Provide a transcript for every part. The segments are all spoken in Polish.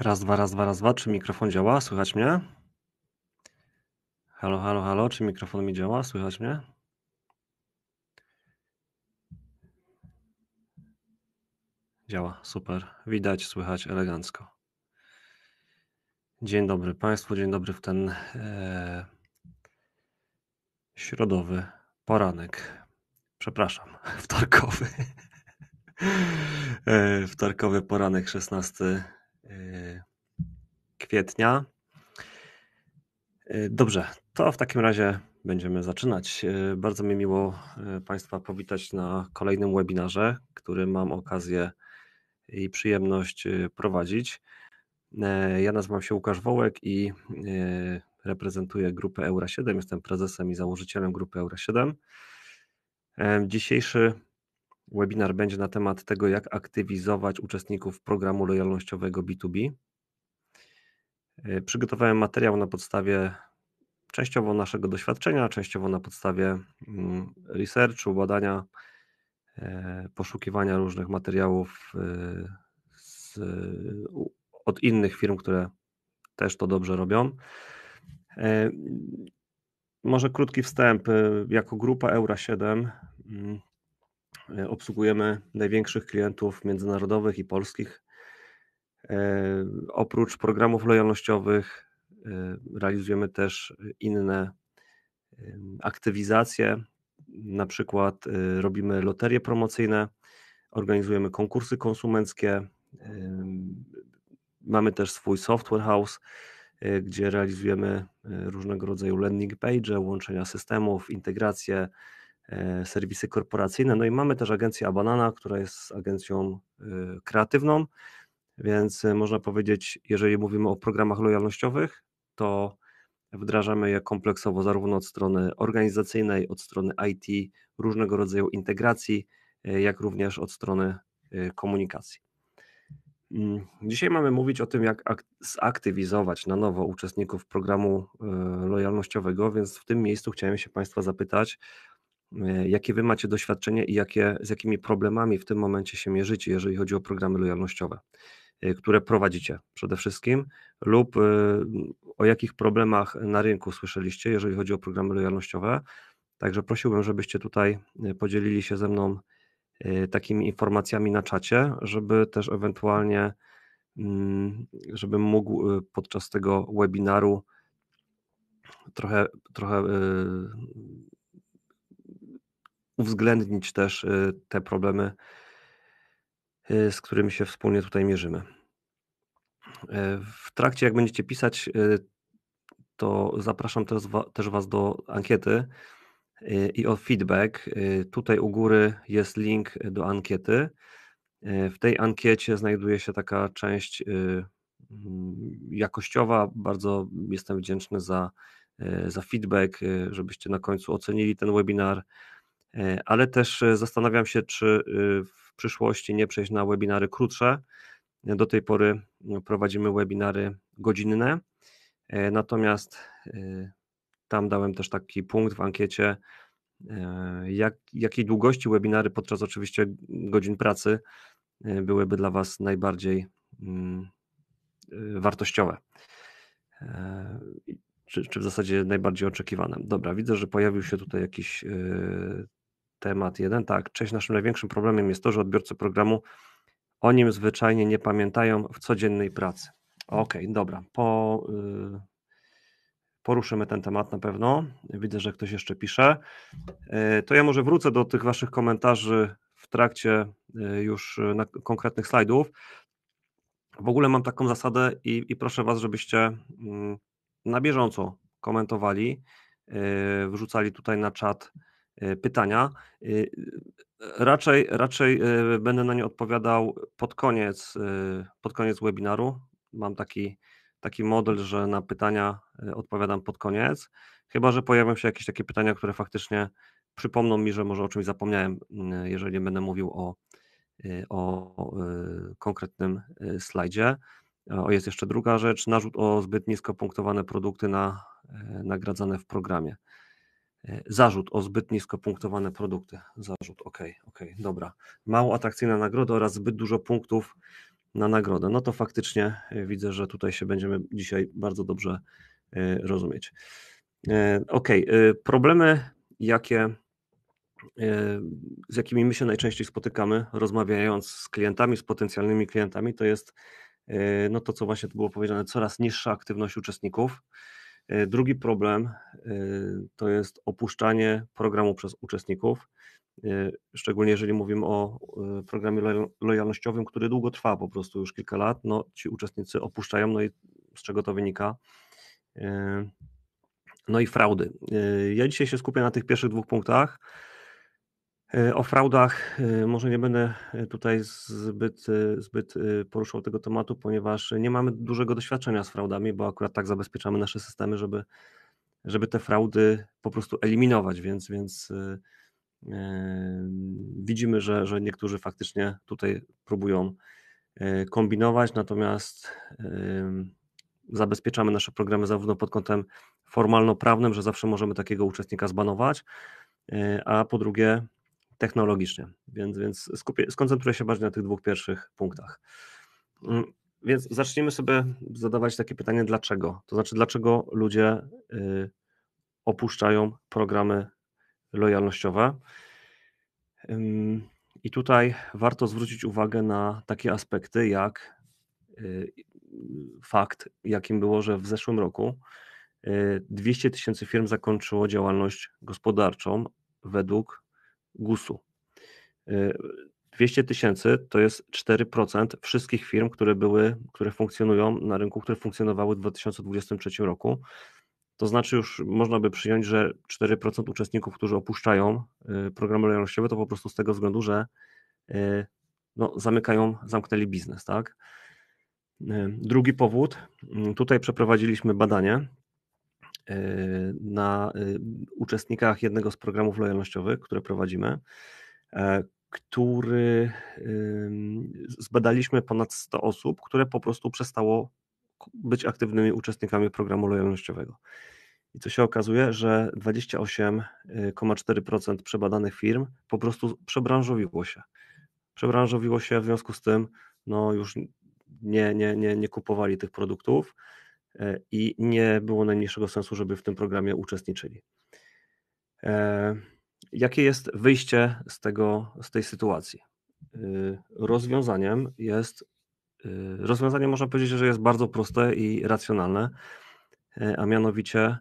Raz, dwa, raz, dwa, raz, dwa. Czy mikrofon działa? Słychać mnie? Halo, halo, halo. Czy mikrofon mi działa? Słychać mnie? Działa, super. Widać, słychać elegancko. Dzień dobry Państwu, dzień dobry w ten e, środowy poranek. Przepraszam, wtorkowy. E, wtorkowy poranek 16 Y, kwietnia. Y, dobrze, to w takim razie będziemy zaczynać. Y, bardzo mi miło Państwa powitać na kolejnym webinarze, który mam okazję i przyjemność prowadzić. Ja nazywam się Łukasz Wołek i reprezentuję grupę Eura 7. Jestem prezesem i założycielem grupy Eura 7. Dzisiejszy Webinar będzie na temat tego, jak aktywizować uczestników programu lojalnościowego B2B. E, przygotowałem materiał na podstawie częściowo naszego doświadczenia, częściowo na podstawie mm, researchu, badania, e, poszukiwania różnych materiałów e, z, od innych firm, które też to dobrze robią. Może krótki wstęp. Jako grupa Eura 7 E, obsługujemy największych klientów międzynarodowych i polskich. E, oprócz programów lojalnościowych e, realizujemy też inne aktywizacje, na przykład robimy loterie promocyjne, organizujemy konkursy konsumenckie, mamy też swój software house, gdzie realizujemy różnego rodzaju landing page, y, łączenia systemów, integracje, E, serwisy korporacyjne. No i mamy też agencję Abanana, która jest agencją e, kreatywną, więc e, można powiedzieć, jeżeli mówimy o programach lojalnościowych, to wdrażamy je kompleksowo, zarówno od strony organizacyjnej, od strony IT, różnego rodzaju integracji, jak również od strony komunikacji. Mm, dzisiaj mamy mówić o tym, jak zaktywizować na nowo uczestników programu lojalnościowego, więc w tym miejscu chciałem się Państwa zapytać, E, jakie wy macie doświadczenie i jakie, z jakimi problemami w tym momencie się mierzycie, jeżeli chodzi o programy lojalnościowe, e, które prowadzicie przede wszystkim, lub e, o jakich problemach na rynku słyszeliście, jeżeli chodzi o programy lojalnościowe. Także prosiłbym, żebyście tutaj podzielili się ze mną takimi informacjami na czacie, żeby też ewentualnie, mm, żebym mógł podczas tego webinaru trochę, trochę uwzględnić też y, te problemy, y, z którymi się wspólnie tutaj mierzymy. Y, w trakcie, jak będziecie pisać, to zapraszam też, Was do ankiety i o feedback. Tutaj u góry jest link do ankiety. W tej ankiecie znajduje się taka część mm, jakościowa. Bardzo jestem wdzięczny za, za feedback, żebyście na końcu ocenili ten webinar E, ale też e, zastanawiam się, czy y, w przyszłości nie przejść na webinary krótsze. Do tej pory no, prowadzimy webinary godzinne, e, natomiast y, tam dałem też taki punkt w ankiecie, jak, jakiej długości webinary podczas oczywiście godzin pracy byłyby dla Was najbardziej mm, y, wartościowe. Czy, czy, w zasadzie najbardziej oczekiwane. Dobra, widzę, że pojawił się tutaj jakiś temat jeden. Tak, Część Naszym największym problemem jest to, że odbiorcy programu o nim zwyczajnie nie pamiętają w codziennej pracy. Okej, okay, dobra. Po, yy, poruszymy ten temat na pewno. Widzę, że ktoś jeszcze pisze. Yy, to ja może wrócę do tych Waszych komentarzy w trakcie yy, już na konkretnych slajdów. W ogóle mam taką zasadę i, i proszę Was, żebyście mm, na bieżąco komentowali, y, wrzucali tutaj na czat E, pytania. E, raczej, raczej e, będę na nie odpowiadał pod koniec, pod koniec webinaru. Mam taki, taki model, że na pytania odpowiadam pod koniec, chyba że pojawią się jakieś takie pytania, które faktycznie przypomną mi, że może o czymś zapomniałem, mm, jeżeli będę mówił o, o konkretnym slajdzie. O, jest jeszcze druga rzecz, narzut o zbyt nisko punktowane produkty na, nagradzane w programie. E, zarzut o zbyt nisko punktowane produkty. Zarzut, ok, ok, dobra. Mało atrakcyjna nagroda oraz zbyt dużo punktów na nagrodę. No to faktycznie e, widzę, że tutaj się będziemy dzisiaj bardzo dobrze e, rozumieć. Ok, problemy, jakie, z jakimi my się najczęściej spotykamy, rozmawiając z klientami, z potencjalnymi klientami, to jest no to, co właśnie tu było powiedziane, coraz niższa aktywność uczestników. E, drugi problem e, to jest opuszczanie programu przez uczestników, e, szczególnie jeżeli mówimy o programie lojalnościowym, który długo trwa, po prostu już kilka lat, no ci uczestnicy opuszczają, no i z czego to wynika? No i fraudy. Ja dzisiaj się skupię na tych pierwszych dwóch punktach. E, o fraudach e, może nie będę e, tutaj zbyt, zbyt poruszał tego tematu, ponieważ nie mamy dużego doświadczenia z fraudami, bo akurat tak zabezpieczamy nasze systemy, żeby, żeby te fraudy po prostu eliminować, więc, więc widzimy, że, że niektórzy faktycznie tutaj próbują kombinować, natomiast zabezpieczamy nasze programy zarówno pod kątem formalno-prawnym, że zawsze możemy takiego uczestnika zbanować, a po drugie technologicznie, więc, więc skupię, skoncentruję się bardziej na tych dwóch pierwszych punktach. Mm, więc zacznijmy sobie zadawać takie pytanie, dlaczego? To znaczy, dlaczego ludzie y, opuszczają programy lojalnościowe? I tutaj warto zwrócić uwagę na takie aspekty, jak y, fakt, jakim było, że w zeszłym roku 200 y, tysięcy firm zakończyło działalność gospodarczą według GUS-u. 200 y, tysięcy to jest 4% wszystkich firm, które były, które funkcjonują na rynku, które funkcjonowały w 2023 roku. To znaczy już można by przyjąć, że 4% uczestników, którzy opuszczają y, programy lojalnościowe, to po prostu z tego względu, że y, no, zamykają, zamknęli biznes, tak? Drugi powód, mm, tutaj przeprowadziliśmy badanie Y, na y, uczestnikach jednego z programów lojalnościowych, które prowadzimy, e, który zbadaliśmy ponad 100 osób, które po prostu przestało być aktywnymi uczestnikami programu lojalnościowego. I co się okazuje, że 28,4% y, przebadanych firm po prostu przebranżowiło się. Przebranżowiło się w związku z tym, no już nie, nie, nie, nie kupowali tych produktów. E, i nie było najmniejszego sensu, żeby w tym programie uczestniczyli. E, jakie jest wyjście z, tego, z tej sytuacji? E, rozwiązaniem jest, rozwiązanie można powiedzieć, że jest bardzo proste i racjonalne, a mianowicie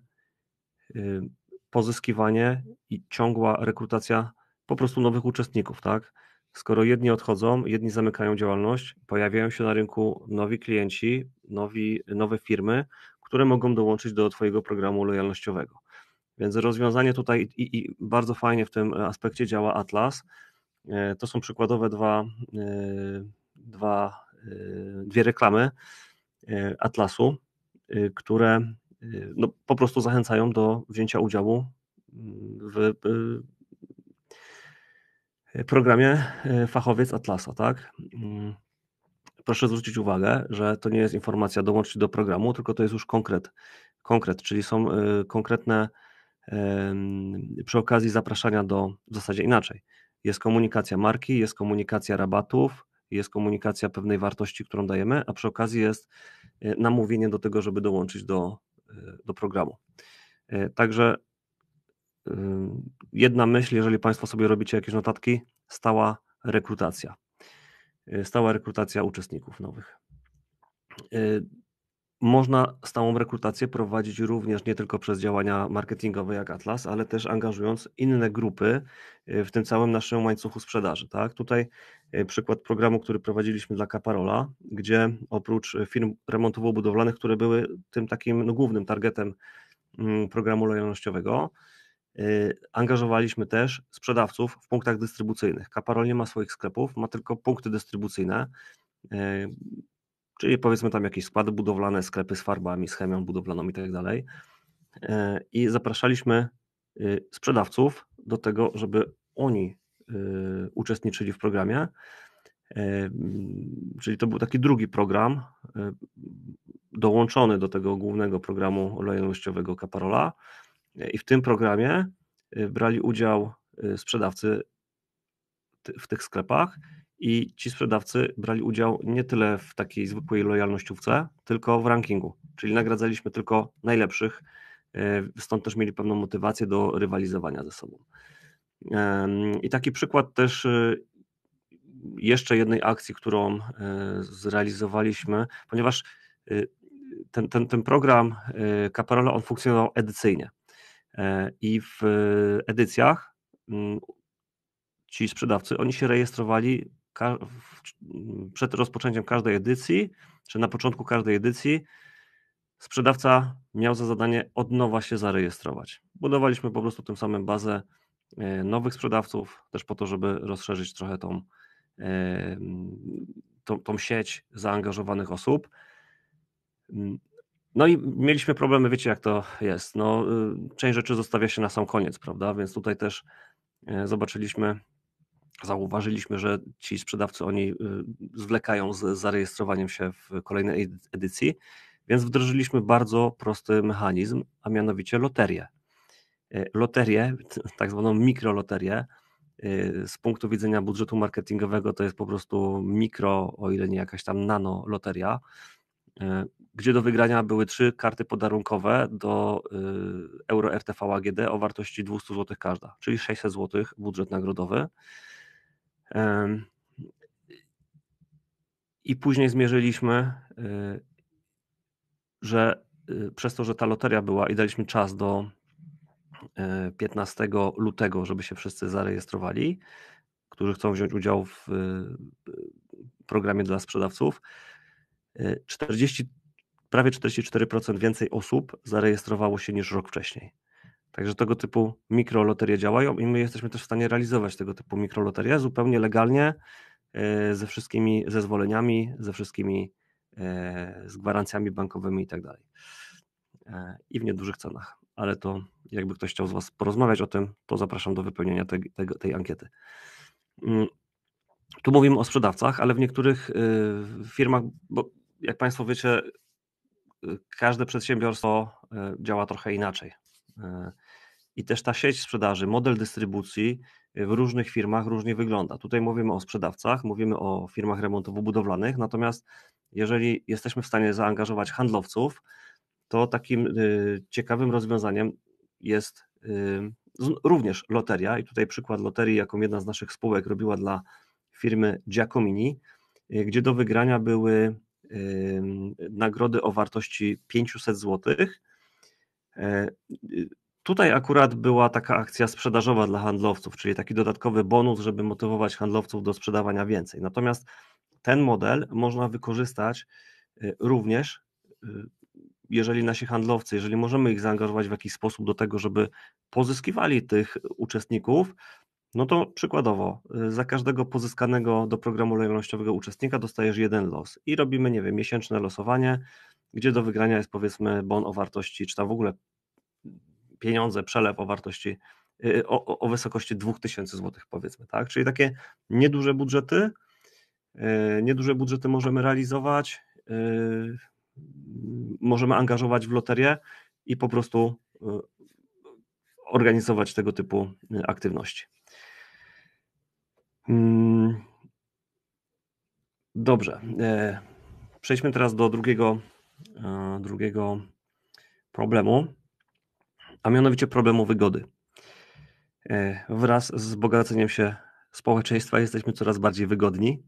pozyskiwanie i ciągła rekrutacja po prostu nowych uczestników, tak? Skoro jedni odchodzą, jedni zamykają działalność, pojawiają się na rynku nowi klienci, nowi, nowe firmy, które mogą dołączyć do Twojego programu lojalnościowego. Więc rozwiązanie tutaj i, i bardzo fajnie w tym aspekcie działa Atlas. E, to są przykładowe dwa, e, dwa, e, dwie reklamy Atlasu, które no, po prostu zachęcają do wzięcia udziału mm, w programie e, fachowiec Atlasa, tak? Mm. Proszę zwrócić uwagę, że to nie jest informacja dołączyć do programu, tylko to jest już konkret, konkret czyli są e, konkretne przy okazji zapraszania do, w zasadzie inaczej, jest komunikacja marki, jest komunikacja rabatów, jest komunikacja pewnej wartości, którą dajemy, a przy okazji jest e, namówienie do tego, żeby dołączyć do, do programu. Także Jedna myśl, jeżeli Państwo sobie robicie jakieś notatki, stała rekrutacja. Y, stała rekrutacja uczestników nowych. Y, można stałą rekrutację prowadzić również nie tylko przez działania marketingowe jak Atlas, ale też angażując inne grupy y, w tym całym naszym łańcuchu sprzedaży. Tak? Tutaj przykład programu, który prowadziliśmy dla Caparola, gdzie oprócz firm remontowo-budowlanych, które były tym takim no, głównym targetem mm, programu lojalnościowego, Y, angażowaliśmy też sprzedawców w punktach dystrybucyjnych. Kaparol nie ma swoich sklepów, ma tylko punkty dystrybucyjne, y, czyli powiedzmy tam jakieś składy budowlane, sklepy z farbami, z chemią budowlaną i tak dalej. Y, I zapraszaliśmy sprzedawców do tego, żeby oni uczestniczyli w programie. Czyli to był taki drugi program dołączony do tego głównego programu lojalnościowego Kaparola. I w tym programie y, brali udział y, sprzedawcy w tych sklepach i ci sprzedawcy brali udział nie tyle w takiej zwykłej lojalnościówce, tylko w rankingu, czyli nagradzaliśmy tylko najlepszych, y, stąd też mieli pewną motywację do rywalizowania ze sobą. I taki przykład też jeszcze jednej akcji, którą zrealizowaliśmy, ponieważ ten, ten, ten program Kaparola on funkcjonował edycyjnie. E, I w edycjach mm, ci sprzedawcy, oni się rejestrowali przed rozpoczęciem każdej edycji, czy na początku każdej edycji, sprzedawca miał za zadanie od nowa się zarejestrować. Budowaliśmy po prostu tym samym bazę e, nowych sprzedawców, też po to, żeby rozszerzyć trochę tą, e, tą, tą sieć zaangażowanych osób. No i mieliśmy problemy, wiecie jak to jest. No, y, część rzeczy zostawia się na sam koniec, prawda? Więc tutaj też y, zobaczyliśmy, zauważyliśmy, że ci sprzedawcy oni y, zwlekają z zarejestrowaniem się w kolejnej edycji, więc wdrożyliśmy bardzo prosty mechanizm, a mianowicie loterię. Loterię, tak zwaną mikroloterię, z punktu widzenia budżetu marketingowego to jest po prostu mikro, o ile nie jakaś tam nano loteria, E, gdzie do wygrania były trzy karty podarunkowe do y, Euro RTV AGD o wartości 200 zł każda, czyli 600 zł budżet nagrodowy. I później zmierzyliśmy, y, że y, przez to, że ta loteria była i daliśmy czas do 15 lutego, żeby się wszyscy zarejestrowali, którzy chcą wziąć udział w programie dla sprzedawców, 40, prawie 44% więcej osób zarejestrowało się niż rok wcześniej. Także tego typu mikroloterie działają i my jesteśmy też w stanie realizować tego typu mikroloterie zupełnie legalnie, e, ze wszystkimi zezwoleniami, ze wszystkimi e, z gwarancjami bankowymi i tak dalej. E, I w niedużych cenach. Ale to jakby ktoś chciał z Was porozmawiać o tym, to zapraszam do wypełnienia tej, tej, tej ankiety. Mm, tu mówimy o sprzedawcach, ale w niektórych firmach, bo jak Państwo wiecie, y, każde przedsiębiorstwo y, działa trochę inaczej. Y, I też ta sieć sprzedaży, model dystrybucji w różnych firmach różnie wygląda. Tutaj mówimy o sprzedawcach, mówimy o firmach remontowo-budowlanych, natomiast jeżeli jesteśmy w stanie zaangażować handlowców, to takim ciekawym rozwiązaniem jest również loteria. I tutaj przykład loterii, jaką jedna z naszych spółek robiła dla firmy Giacomini, gdzie do wygrania były nagrody o wartości 500 zł. E, y, tutaj akurat była taka akcja sprzedażowa dla handlowców, czyli taki dodatkowy bonus, żeby motywować handlowców do sprzedawania więcej. Natomiast ten model można wykorzystać y, również, y, jeżeli nasi handlowcy, jeżeli możemy ich zaangażować w jakiś sposób do tego, żeby pozyskiwali tych uczestników, no to przykładowo, y, za każdego pozyskanego do programu lojalnościowego uczestnika dostajesz jeden los i robimy, nie wiem, miesięczne losowanie, gdzie do wygrania jest powiedzmy bon o wartości, czy tam w ogóle pieniądze, przelew o wartości, y, y, o, o wysokości 2000 zł, powiedzmy, tak? Czyli takie nieduże budżety, nieduże budżety możemy realizować, możemy angażować w loterię i po prostu organizować tego typu aktywności. Mm. Dobrze. E, przejdźmy teraz do drugiego, e, drugiego problemu, a mianowicie problemu wygody. E, wraz z bogaceniem się społeczeństwa jesteśmy coraz bardziej wygodni.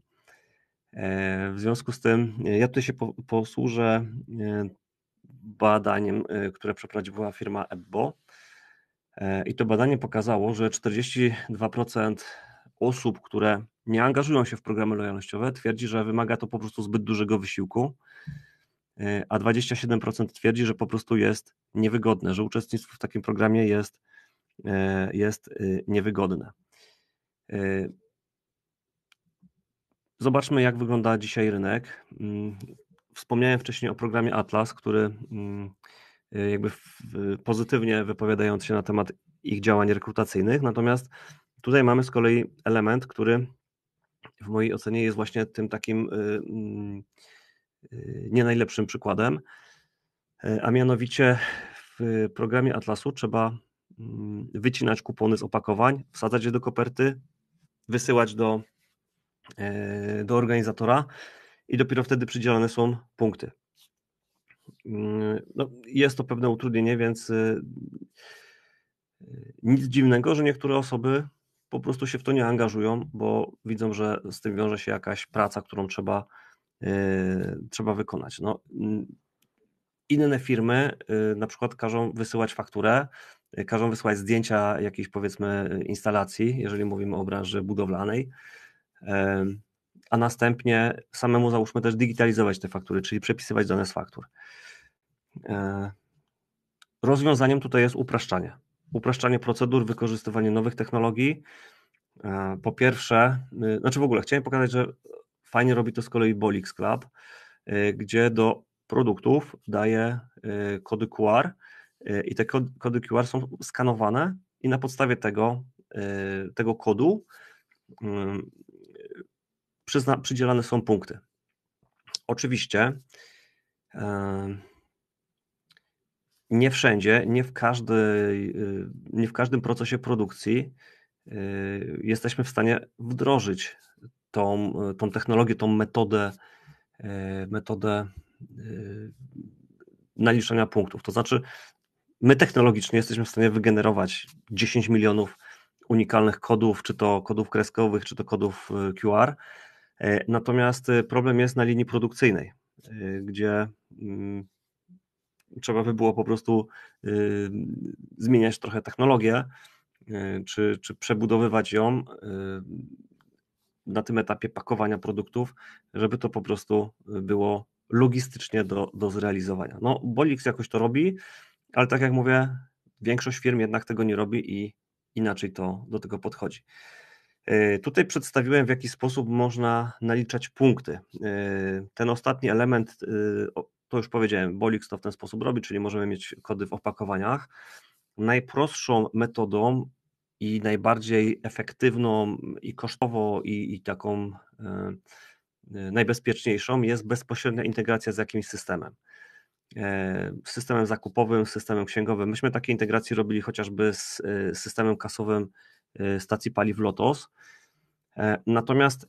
W związku z tym ja tutaj się posłużę badaniem, które przeprowadziła firma EBBO. I to badanie pokazało, że 42% osób, które nie angażują się w programy lojalnościowe, twierdzi, że wymaga to po prostu zbyt dużego wysiłku, y, a 27% twierdzi, że po prostu jest niewygodne, że uczestnictwo w takim programie jest, y, jest y, niewygodne. Zobaczmy, jak wygląda dzisiaj rynek. Mm, wspomniałem wcześniej o programie Atlas, który mm, jakby pozytywnie wypowiadając się na temat ich działań rekrutacyjnych, natomiast Tutaj mamy z kolei element, który w mojej ocenie jest właśnie tym takim y, mm, y, nie najlepszym przykładem, e, a mianowicie w programie Atlasu trzeba mm, wycinać kupony z opakowań, wsadzać je do koperty, wysyłać do, e, do organizatora i dopiero wtedy przydzielane są punkty. Mm, no, jest to pewne utrudnienie, więc y, nic dziwnego, że niektóre osoby po prostu się w to nie angażują, bo widzą, że z tym wiąże się jakaś praca, którą trzeba, yy, trzeba wykonać. No, inne firmy yy, na przykład każą wysyłać fakturę, yy, każą wysyłać zdjęcia jakiejś powiedzmy instalacji, jeżeli mówimy o branży budowlanej, a następnie samemu załóżmy też digitalizować te faktury, czyli przepisywać dane z faktur. Rozwiązaniem tutaj jest upraszczanie upraszczanie procedur, wykorzystywanie nowych technologii. E, po pierwsze, y, znaczy w ogóle chciałem pokazać, że fajnie robi to z kolei Bolix Club, y, gdzie do produktów daje y, kody QR i te kody QR są skanowane i na podstawie tego, tego kodu przyzna, przydzielane są punkty. Oczywiście e, nie wszędzie, nie w, każdej, y, nie w każdym procesie produkcji y, jesteśmy w stanie wdrożyć tą, y, tą technologię, tą metodę, metodę naliczania punktów. To znaczy, my technologicznie jesteśmy w stanie wygenerować 10 milionów unikalnych kodów, czy to kodów kreskowych, czy to kodów QR. E, natomiast problem jest na linii produkcyjnej, gdzie mm, trzeba by było po prostu y, zmieniać trochę technologię, y, czy, czy przebudowywać ją y, na tym etapie pakowania produktów, żeby to po prostu było logistycznie do, do zrealizowania. No, Bolix jakoś to robi, ale tak jak mówię, większość firm jednak tego nie robi i inaczej to do tego podchodzi. Yy, tutaj przedstawiłem, w jaki sposób można naliczać punkty. Yy, ten ostatni element, yy, to już powiedziałem, Bolix to w ten sposób robi, czyli możemy mieć kody w opakowaniach. Najprostszą metodą i najbardziej efektywną i kosztowo, i, i taką najbezpieczniejszą jest bezpośrednia integracja z jakimś systemem systemem zakupowym, systemem księgowym. Myśmy takie integracje robili chociażby z systemem kasowym Y, stacji paliw Lotos. E, natomiast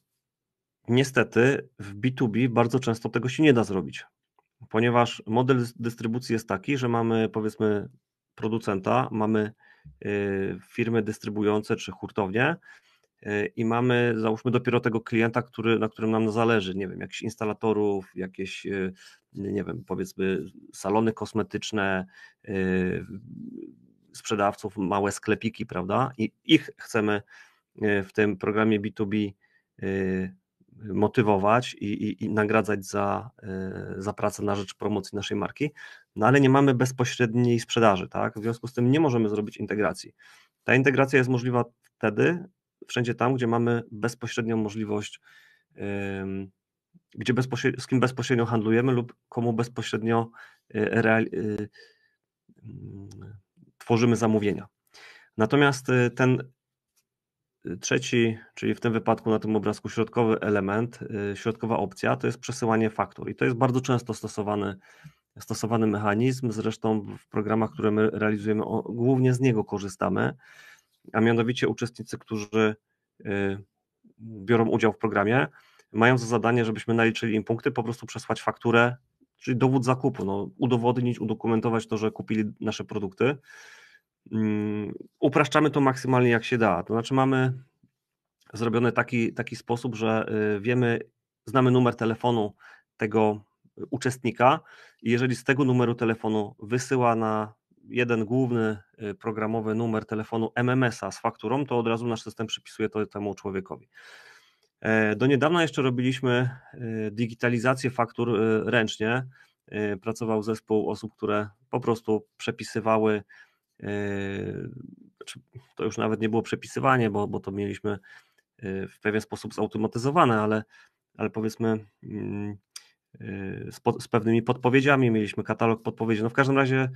niestety w B2B bardzo często tego się nie da zrobić, ponieważ model dystrybucji jest taki, że mamy powiedzmy producenta, mamy y, firmy dystrybujące czy hurtownie y, i mamy, załóżmy, dopiero tego klienta, który, na którym nam zależy, nie wiem, jakiś instalatorów, jakieś, nie wiem, powiedzmy, salony kosmetyczne, sprzedawców, małe sklepiki, prawda? I ich chcemy e, w tym programie B2B e, motywować i, i, i, nagradzać za, e, za pracę na rzecz promocji naszej marki, no ale nie mamy bezpośredniej sprzedaży, tak? W związku z tym nie możemy zrobić integracji. Ta integracja jest możliwa wtedy, wszędzie tam, gdzie mamy bezpośrednią możliwość, gdzie bezpośrednio, z kim bezpośrednio handlujemy lub komu bezpośrednio realizujemy tworzymy zamówienia. Natomiast y, ten y, trzeci, czyli w tym wypadku na tym obrazku środkowy element, y, środkowa opcja, to jest przesyłanie faktur. I to jest bardzo często stosowany, stosowany mechanizm. Zresztą w programach, które my realizujemy, głównie z niego korzystamy, a mianowicie uczestnicy, którzy biorą udział w programie, mają za zadanie, żebyśmy naliczyli im punkty, po prostu przesłać fakturę czyli dowód zakupu, no, udowodnić, udokumentować to, że kupili nasze produkty. Mm, upraszczamy to maksymalnie jak się da. To znaczy mamy zrobiony taki, taki sposób, że y, wiemy, znamy numer telefonu tego uczestnika i jeżeli z tego numeru telefonu wysyła na jeden główny y, programowy numer telefonu MMS-a z fakturą, to od razu nasz system przypisuje to temu człowiekowi. E, do niedawna jeszcze robiliśmy e, digitalizację faktur e, ręcznie. Pracował zespół osób, które po prostu przepisywały, znaczy, to już nawet nie było przepisywanie, bo, bo to mieliśmy w pewien sposób zautomatyzowane, ale, ale powiedzmy mm, z, po, z pewnymi podpowiedziami, mieliśmy katalog podpowiedzi. No w każdym razie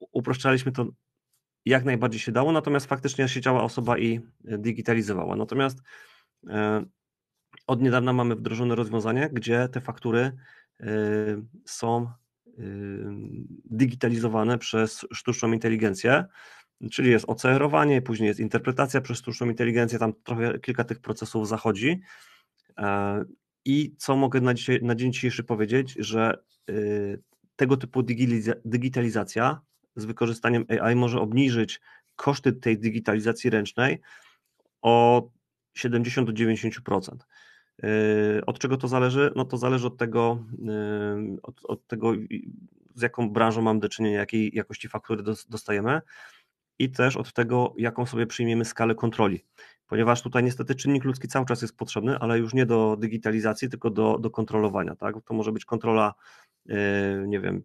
uproszczaliśmy to jak najbardziej się dało, natomiast faktycznie siedziała osoba i e, digitalizowała. Natomiast e, od niedawna mamy wdrożone rozwiązanie, gdzie te faktury e, są digitalizowane przez sztuczną inteligencję, czyli jest ocerowanie, później jest interpretacja przez sztuczną inteligencję, tam trochę kilka tych procesów zachodzi. I co mogę na, dzisiaj, na dzień dzisiejszy powiedzieć, że tego typu digitalizacja z wykorzystaniem AI może obniżyć koszty tej digitalizacji ręcznej o 70 do 90%. Yy, od czego to zależy? No to zależy od tego, yy, od, od tego z jaką branżą mam do czynienia, jakiej jakości faktury dostajemy i też od tego, jaką sobie przyjmiemy skalę kontroli. Ponieważ tutaj niestety czynnik ludzki cały czas jest potrzebny, ale już nie do digitalizacji, tylko do, do kontrolowania. Tak? To może być kontrola, yy, nie wiem,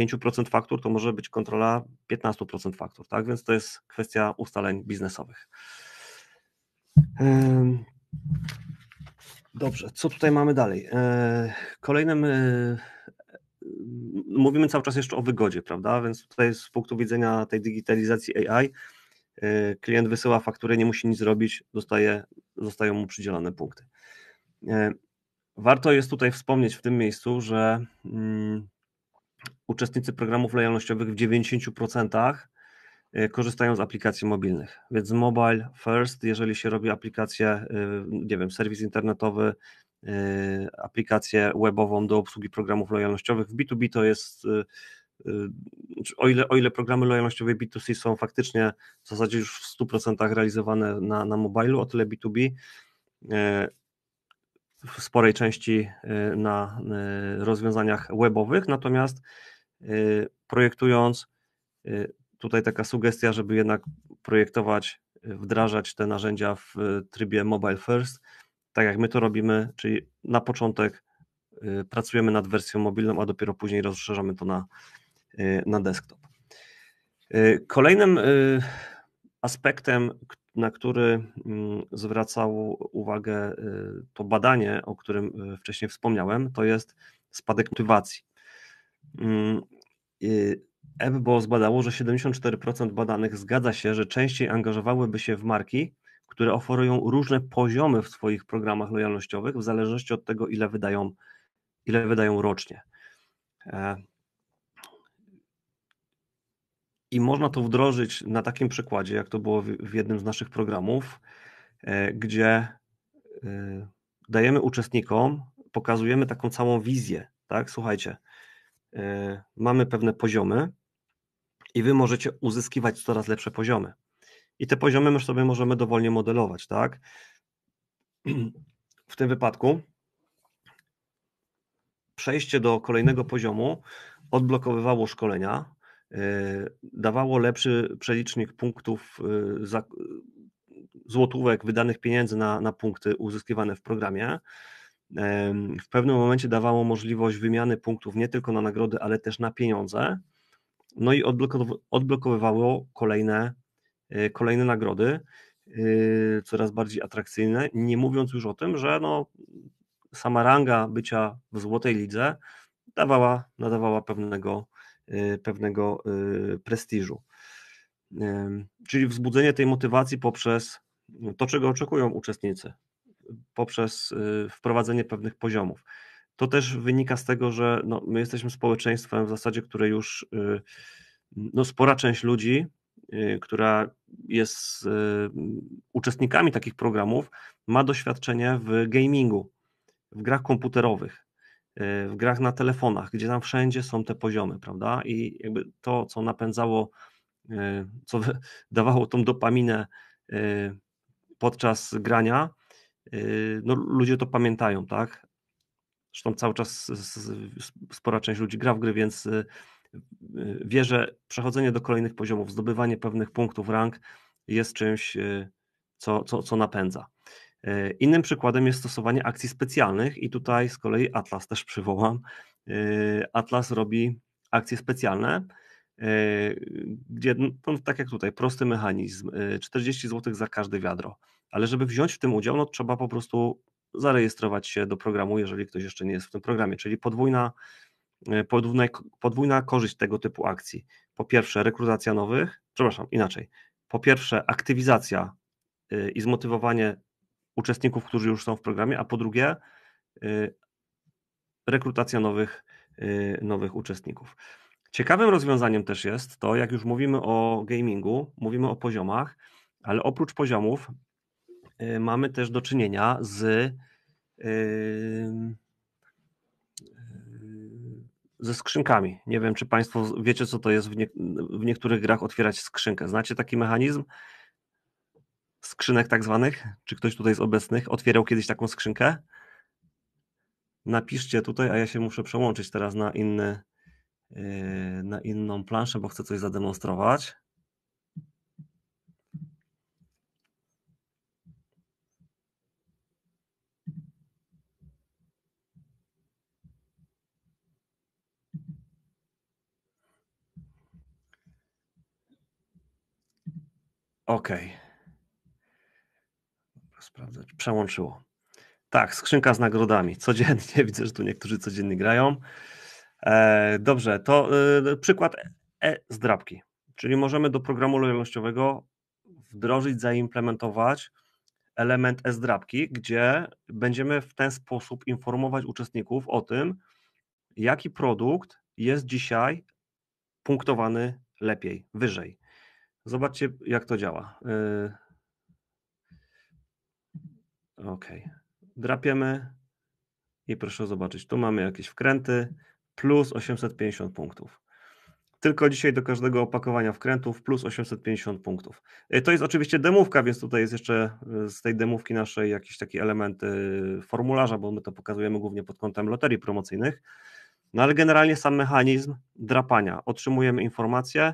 5% faktur, to może być kontrola 15% faktur. Tak? Więc to jest kwestia ustaleń biznesowych. Dobrze, co tutaj mamy dalej? Yy, kolejnym yy, mówimy cały czas jeszcze o wygodzie, prawda? Więc tutaj z punktu widzenia tej digitalizacji AI, y, klient wysyła fakturę, nie musi nic zrobić, dostaje, zostają mu przydzielone punkty. Y, warto jest tutaj wspomnieć w tym miejscu, że mm, uczestnicy programów lojalnościowych w 90% y, korzystają z aplikacji mobilnych. Więc mobile first, jeżeli się robi aplikację, nie wiem, serwis internetowy, Y, aplikację webową do obsługi programów lojalnościowych. W B2B to jest y, y, znaczy, o ile, o ile programy lojalnościowe B2C są faktycznie w zasadzie już w 100% realizowane na, na mobilu, o tyle B2B w sporej części na rozwiązaniach webowych, natomiast projektując, tutaj taka sugestia, żeby jednak projektować, wdrażać te narzędzia w trybie mobile first, tak jak my to robimy, czyli na początek y, pracujemy nad wersją mobilną, a dopiero później rozszerzamy to na, y, na desktop. Y, kolejnym aspektem, na który mm, zwracało uwagę to badanie, o którym wcześniej wspomniałem, to jest spadek motywacji. Mm, EBBO zbadało, że 74% badanych zgadza się, że częściej angażowałyby się w marki, które oferują różne poziomy w swoich programach lojalnościowych w zależności od tego, ile wydają, ile wydają rocznie. E, I można to wdrożyć na takim przykładzie, jak to było w jednym z naszych programów, e, gdzie e, dajemy uczestnikom, pokazujemy taką całą wizję, tak? Słuchajcie, mamy pewne poziomy i wy możecie uzyskiwać coraz lepsze poziomy i te poziomy my sobie możemy dowolnie modelować, tak? W tym wypadku przejście do kolejnego poziomu odblokowywało szkolenia, y, dawało lepszy przelicznik punktów y, za, złotówek wydanych pieniędzy na, na punkty uzyskiwane w programie. W pewnym momencie dawało możliwość wymiany punktów nie tylko na nagrody, ale też na pieniądze. No i odblokowywało kolejne Y, kolejne nagrody, y, coraz bardziej atrakcyjne, nie mówiąc już o tym, że no, sama ranga bycia w złotej lidze dawała, nadawała pewnego, y, pewnego prestiżu. Czyli wzbudzenie tej motywacji poprzez no, to, czego oczekują uczestnicy, poprzez wprowadzenie pewnych poziomów. To też wynika z tego, że no, my jesteśmy społeczeństwem w zasadzie, które już no, spora część ludzi Y, która jest y, uczestnikami takich programów, ma doświadczenie w gamingu, w grach komputerowych, y, w grach na telefonach, gdzie tam wszędzie są te poziomy, prawda? I jakby to, co napędzało, co dawało tą dopaminę podczas grania, no ludzie to pamiętają, tak? Zresztą cały czas spora część ludzi gra w gry, więc wie, że przechodzenie do kolejnych poziomów, zdobywanie pewnych punktów rank jest czymś, y, co, co, co napędza. Y, innym przykładem jest stosowanie akcji specjalnych i tutaj z kolei Atlas też przywołam. Y, Atlas robi akcje specjalne, gdzie, no, no, tak jak tutaj, prosty mechanizm, 40 zł za każde wiadro, ale żeby wziąć w tym udział, no, trzeba po prostu zarejestrować się do programu, jeżeli ktoś jeszcze nie jest w tym programie, czyli podwójna E, podwójna, podwójna korzyść tego typu akcji. Po pierwsze, rekrutacja nowych, przepraszam, inaczej. Po pierwsze, aktywizacja y, i zmotywowanie uczestników, którzy już są w programie, a po drugie, y, rekrutacja nowych, y, nowych uczestników. Ciekawym rozwiązaniem też jest to, jak już mówimy o gamingu, mówimy o poziomach, ale oprócz poziomów mamy też do czynienia z ze skrzynkami. Nie wiem, czy Państwo wiecie, co to jest w, nie, w niektórych grach otwierać skrzynkę. Znacie taki mechanizm? Skrzynek tak zwanych? Czy ktoś tutaj z obecnych otwierał kiedyś taką skrzynkę? Napiszcie tutaj, a ja się muszę przełączyć teraz na inny, yy, na inną planszę, bo chcę coś zademonstrować. OK. Sprawdzać. Przełączyło. Tak, skrzynka z nagrodami. Codziennie widzę, że tu niektórzy codziennie grają. E, dobrze, to y, y przykład e-zdrabki. Czyli możemy do programu lojalnościowego wdrożyć, zaimplementować element e-zdrabki, gdzie będziemy w ten sposób informować uczestników o tym, jaki produkt jest dzisiaj punktowany lepiej, wyżej. Zobaczcie, jak to działa. Y, ok. Drapiemy i proszę zobaczyć, tu mamy jakieś wkręty, plus 850 punktów. Tylko dzisiaj do każdego opakowania wkrętów plus 850 punktów. Y, to jest oczywiście demówka, więc tutaj jest jeszcze y, z tej demówki naszej jakiś taki element formularza, bo my to pokazujemy głównie pod kątem loterii promocyjnych. No ale generalnie sam mechanizm drapania. Otrzymujemy informację,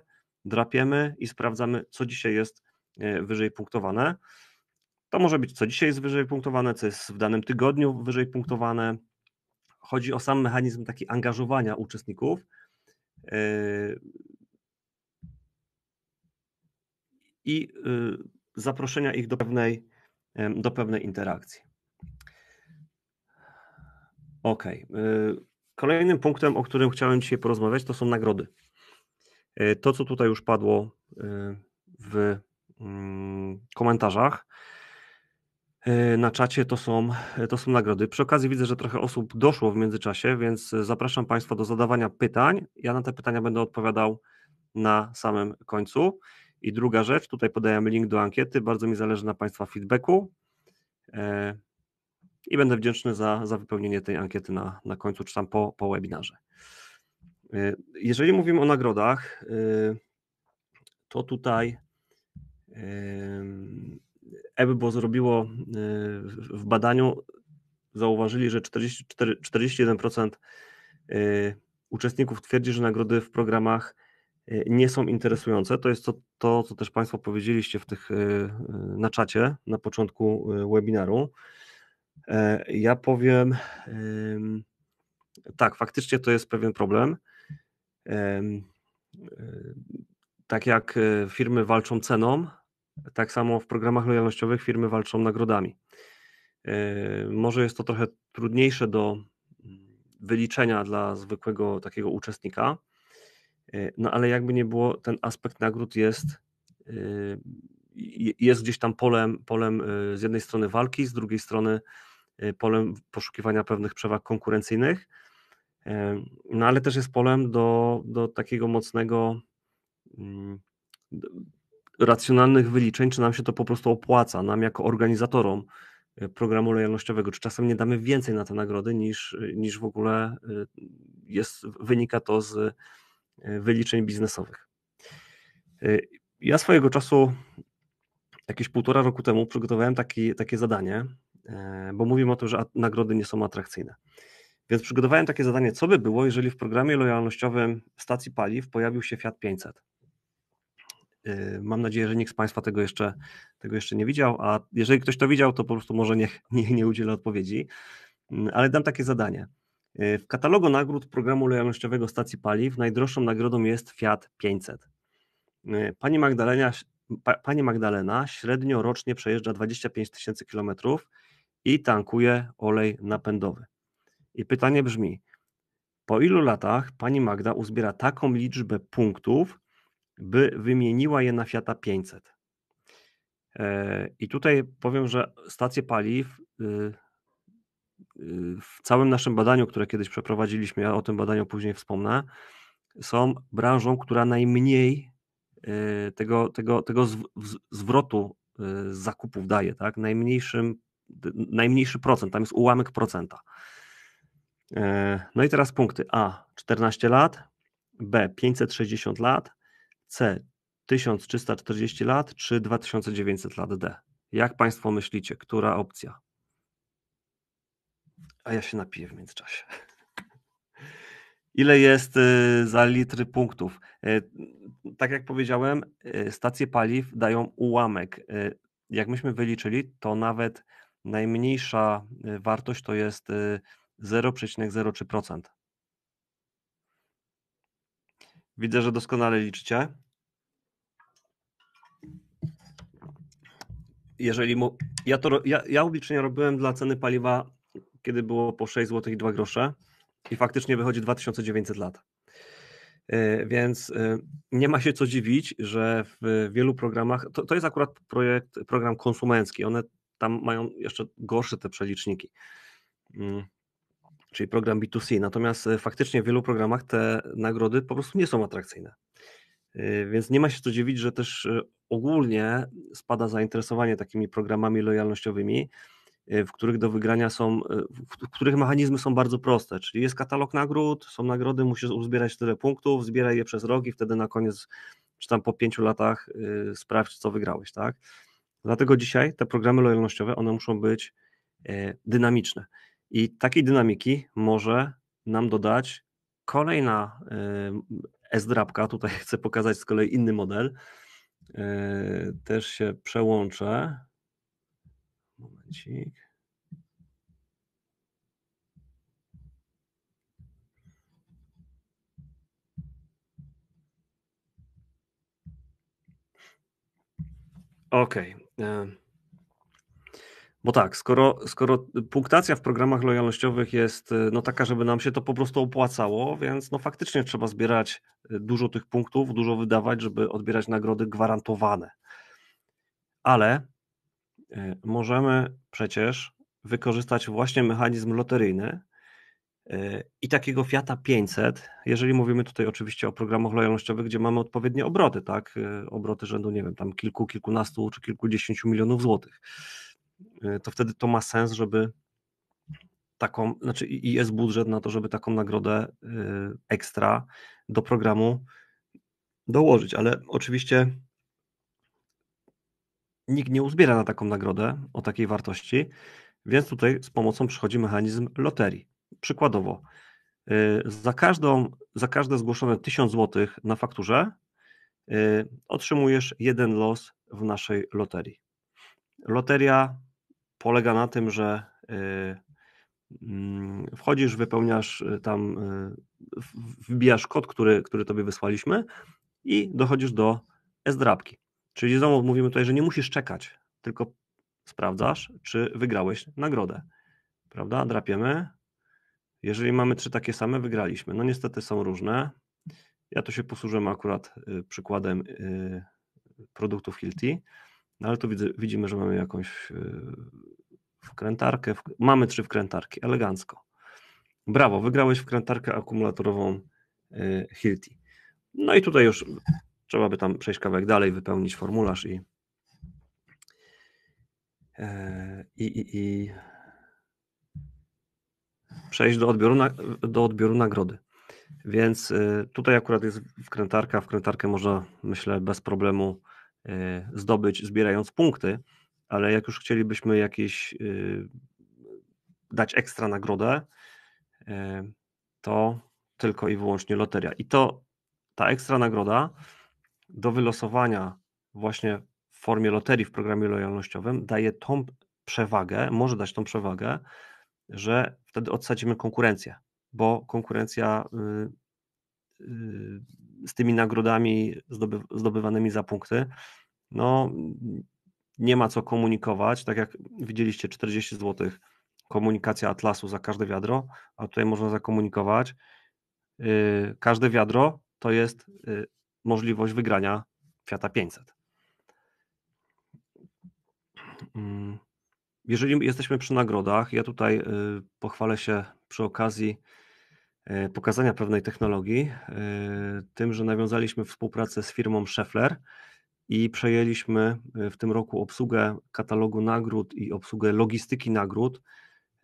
drapiemy i sprawdzamy, co dzisiaj jest e, wyżej punktowane. To może być, co dzisiaj jest wyżej punktowane, co jest w danym tygodniu wyżej punktowane. Chodzi o sam mechanizm taki angażowania uczestników. E, I e, zaproszenia ich do pewnej, do pewnej interakcji. Ok. Kolejnym punktem, o którym chciałem dzisiaj porozmawiać, to są nagrody. Y, to, co tutaj już padło y, w mm, komentarzach y, na czacie, to są, to są nagrody. Przy okazji widzę, że trochę osób doszło w międzyczasie, więc zapraszam Państwa do zadawania pytań. Ja na te pytania będę odpowiadał na samym końcu. I druga rzecz, tutaj podajemy link do ankiety. Bardzo mi zależy na Państwa feedbacku e, i będę wdzięczny za, za wypełnienie tej ankiety na, na końcu, czy tam po, po webinarze. Y, jeżeli mówimy o nagrodach, y, to tutaj EBBO zrobiło y, w badaniu, zauważyli, że 44, 41% uczestników twierdzi, że nagrody w programach nie są interesujące. To jest to, to co też Państwo powiedzieliście w tych, na czacie na początku webinaru. E, ja powiem, tak, faktycznie to jest pewien problem. E, tak jak e, firmy walczą ceną, tak samo w programach lojalnościowych firmy walczą nagrodami. E, może jest to trochę trudniejsze do mm, wyliczenia dla zwykłego takiego uczestnika, no ale jakby nie było, ten aspekt nagród jest, jest gdzieś tam polem, polem z jednej strony walki, z drugiej strony polem poszukiwania pewnych przewag konkurencyjnych. No ale też jest polem do, do takiego mocnego mm, racjonalnych wyliczeń, czy nam się to po prostu opłaca, nam jako organizatorom e, programu lojalnościowego, czy czasem nie damy więcej na te nagrody niż, niż w ogóle y, jest, wynika to z e, wyliczeń biznesowych. E, ja swojego czasu, jakieś półtora roku temu, przygotowałem taki, takie zadanie, bo mówimy o tym, że nagrody nie są atrakcyjne. Więc przygotowałem takie zadanie, co by było, jeżeli w programie lojalnościowym stacji paliw pojawił się Fiat 500. Yy, mam nadzieję, że nikt z Państwa tego jeszcze, tego jeszcze nie widział, a jeżeli ktoś to widział, to po prostu może niech nie, nie udzielę odpowiedzi, yy, ale dam takie zadanie. Yy, w katalogu nagród programu lojalnościowego stacji paliw najdroższą nagrodą jest Fiat 500. Pani Magdalena, pa, pani Magdalena średnio rocznie przejeżdża 25 tysięcy kilometrów i tankuje olej napędowy. I pytanie brzmi: po ilu latach pani Magda uzbiera taką liczbę punktów, by wymieniła je na Fiata 500? E, I tutaj powiem, że stacje paliw y, y, w całym naszym badaniu, które kiedyś przeprowadziliśmy, ja o tym badaniu później wspomnę, są branżą, która najmniej y, tego, tego, tego zwrotu z zakupów daje, tak? Najmniejszym, najmniejszy procent, tam jest ułamek procenta. E, no i teraz punkty A 14 lat, B 560 lat, C 1340 lat czy 2900 lat D. Jak Państwo myślicie, która opcja? A ja się napiję w międzyczasie. Ile jest y, za litry punktów? E, tak jak powiedziałem, e, stacje paliw dają ułamek. Jak myśmy wyliczyli, to nawet najmniejsza wartość to jest y, 0,03%. Widzę, że doskonale liczycie. Jeżeli mu, ja, to, ja, ja obliczenia robiłem dla ceny paliwa, kiedy było po 6 zł i 2 grosze i faktycznie wychodzi 2900 lat. E, więc e, nie ma się co dziwić, że w wielu programach, to, to jest akurat projekt, program konsumencki, one tam mają jeszcze gorsze te przeliczniki. Mm czyli program B2C. Natomiast e, faktycznie w wielu programach te nagrody po prostu nie są atrakcyjne. E, więc nie ma się co dziwić, że też e, ogólnie spada zainteresowanie takimi programami lojalnościowymi, w których do wygrania są, w których mechanizmy są bardzo proste, czyli jest katalog nagród, są nagrody, musisz uzbierać tyle punktów, zbieraj je przez rok i wtedy na koniec, czy tam po pięciu latach sprawdź, co wygrałeś, tak? Dlatego dzisiaj te programy lojalnościowe, one muszą być dynamiczne. I takiej dynamiki może nam dodać kolejna y, S-drapka. Tutaj chcę pokazać z kolei inny model. Y, też się przełączę. Momencik. Okej. Okay. Y, bo tak, skoro, skoro punktacja w programach lojalnościowych jest y, no, taka, żeby nam się to po prostu opłacało, więc no, faktycznie trzeba zbierać y, dużo tych punktów, dużo wydawać, żeby odbierać nagrody gwarantowane. Ale y, możemy przecież wykorzystać właśnie mechanizm loteryjny i takiego Fiata 500, jeżeli mówimy tutaj oczywiście o programach lojalnościowych, gdzie mamy odpowiednie obroty, tak, obroty rzędu, nie wiem, tam kilku, kilkunastu czy kilkudziesięciu milionów złotych Y, to wtedy to ma sens, żeby taką, znaczy i jest budżet na to, żeby taką nagrodę y, ekstra do programu dołożyć, ale oczywiście nikt nie uzbiera na taką nagrodę o takiej wartości, więc tutaj z pomocą przychodzi mechanizm loterii. Przykładowo, y, za, każdą, za każde zgłoszone 1000 zł na fakturze otrzymujesz jeden los w naszej loterii. Loteria polega na tym, że y, mm, wchodzisz, wypełniasz y, tam, y, wbijasz kod, który, który tobie wysłaliśmy i dochodzisz do e-zdrabki. Czyli znowu mówimy tutaj, że nie musisz czekać, tylko sprawdzasz, czy wygrałeś nagrodę. Prawda? Drapiemy. Jeżeli mamy trzy takie same, wygraliśmy. No niestety są różne. Ja tu się posłużę akurat przykładem produktów Hilti. No, ale tu widzimy, że mamy jakąś e, wkrętarkę. Mamy trzy wkrętarki, elegancko. Brawo, wygrałeś wkrętarkę akumulatorową e, Hilti. No i tutaj już trzeba by tam przejść kawałek dalej, wypełnić formularz i, e, i, i, i przejść do odbioru, na, do odbioru nagrody. Więc tutaj akurat jest wkrętarka. Wkrętarkę można, myślę, bez problemu Y, zdobyć zbierając punkty, ale jak już chcielibyśmy jakieś y, dać ekstra nagrodę, y, to tylko i wyłącznie loteria. I to ta ekstra nagroda do wylosowania właśnie w formie loterii w programie lojalnościowym daje tą przewagę, może dać tą przewagę, że wtedy odsadzimy konkurencję, bo konkurencja z tymi nagrodami zdobywanymi za punkty no nie ma co komunikować, tak jak widzieliście 40 zł komunikacja Atlasu za każde wiadro, a tutaj można zakomunikować. Yy, każde wiadro to jest yy, możliwość wygrania Fiata 500. Yy, jeżeli jesteśmy przy nagrodach, ja tutaj yy, pochwalę się przy okazji yy, pokazania pewnej technologii, tym, że nawiązaliśmy współpracę z firmą Scheffler, i przejęliśmy y, w tym roku obsługę katalogu nagród i obsługę logistyki nagród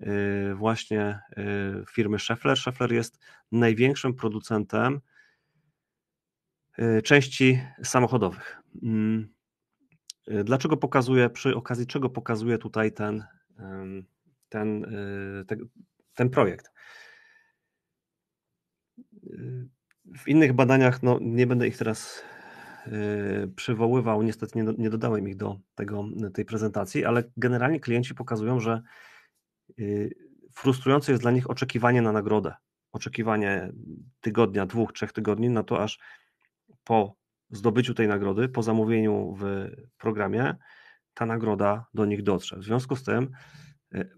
y, właśnie y, firmy Scheffler. Scheffler jest największym producentem części samochodowych. Mm. Dlaczego pokazuję, przy okazji czego pokazuję tutaj ten, ten, ten, ten projekt? W innych badaniach, no nie będę ich teraz Y, przywoływał, niestety nie, nie dodałem ich do tego, y, tej prezentacji, ale generalnie klienci pokazują, że y, frustrujące jest dla nich oczekiwanie na nagrodę. Oczekiwanie tygodnia, dwóch, trzech tygodni na to, aż po zdobyciu tej nagrody, po zamówieniu w programie, ta nagroda do nich dotrze. W związku z tym